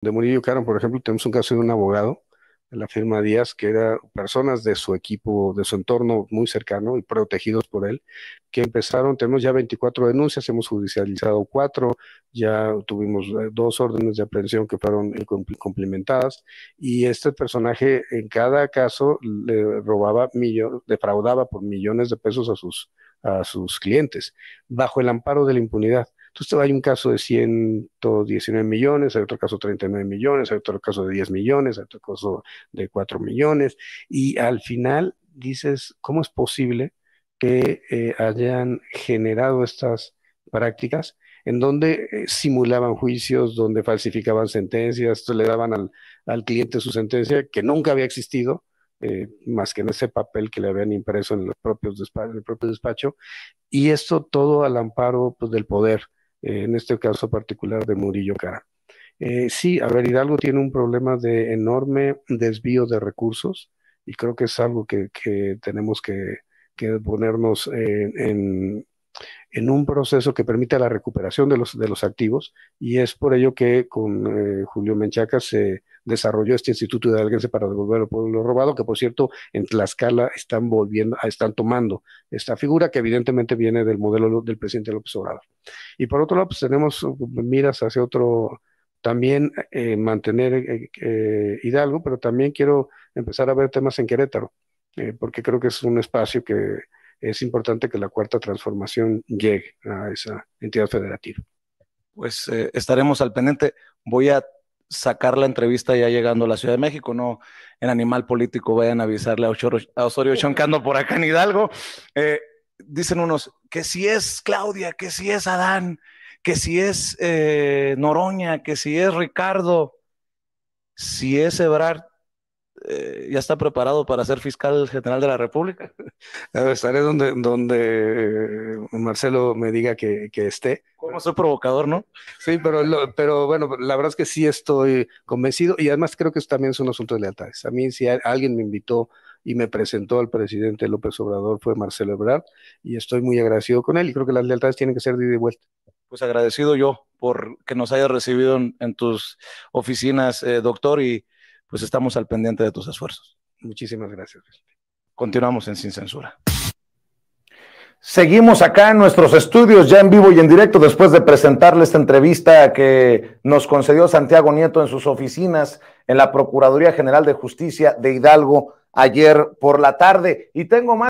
de Murillo Caron, por ejemplo, tenemos un caso de un abogado de la firma Díaz, que era personas de su equipo, de su entorno muy cercano y protegidos por él, que empezaron, tenemos ya 24 denuncias, hemos judicializado cuatro, ya tuvimos eh, dos órdenes de aprehensión que fueron complementadas, y este personaje en cada caso le robaba millones, defraudaba por millones de pesos a sus, a sus clientes, bajo el amparo de la impunidad. Entonces hay un caso de 119 millones, hay otro caso de 39 millones, hay otro caso de 10 millones, hay otro caso de 4 millones, y al final dices, ¿cómo es posible que eh, hayan generado estas prácticas? en donde eh, simulaban juicios, donde falsificaban sentencias, le daban al, cliente su sentencia que nunca había existido, eh, más que en ese papel que le habían impreso en, los propios en el propio despacho, y esto todo al amparo pues, del poder, eh, en este caso particular de Murillo Cara. Eh, sí, a ver, Hidalgo tiene un problema de enorme desvío de recursos y creo que es algo que, tenemos que, ponernos eh, en, en un proceso que permita la recuperación de los, de los activos y es por ello que con eh, Julio Menchaca se desarrolló este Instituto de Alguense para devolver lo pueblo robado, que por cierto en Tlaxcala están volviendo, están tomando esta figura que evidentemente viene del modelo del presidente López Obrador. Y por otro lado, pues tenemos uh, miras hacia otro, también eh, mantener eh, Hidalgo, pero también quiero empezar a ver temas en Querétaro, porque creo que es un espacio que es importante que la cuarta transformación llegue a esa entidad federativa. Pues eh, estaremos al pendiente. Voy a sacar la entrevista ya llegando a la Ciudad de México, no en Animal Político vayan a avisarle a, Osorio Choncando por acá en Hidalgo. Eh, dicen unos que si es Claudia, que si es Adán, que si es eh, Noroña, que si es Ricardo, si es Ebrard, ya está preparado para ser fiscal general de la República. Ah, estaré donde, donde eh, Marcelo me diga que, que esté. Como soy provocador, ¿no? Sí, pero, pero bueno, la verdad es que sí estoy convencido y además creo que también es un asunto de lealtades. A mí, si alguien me invitó y me presentó al presidente López Obrador, fue Marcelo Ebrard, y estoy muy agradecido con él y creo que las lealtades tienen que ser de vuelta. Pues agradecido yo por que nos hayas recibido en, tus oficinas, eh, doctor, y pues estamos al pendiente de tus esfuerzos. Muchísimas gracias. Continuamos en Sin Censura. Seguimos acá en nuestros estudios, ya en vivo y en directo, después de presentarle esta entrevista que nos concedió Santiago Nieto en sus oficinas en la Procuraduría General de Justicia de Hidalgo ayer por la tarde. Y tengo más.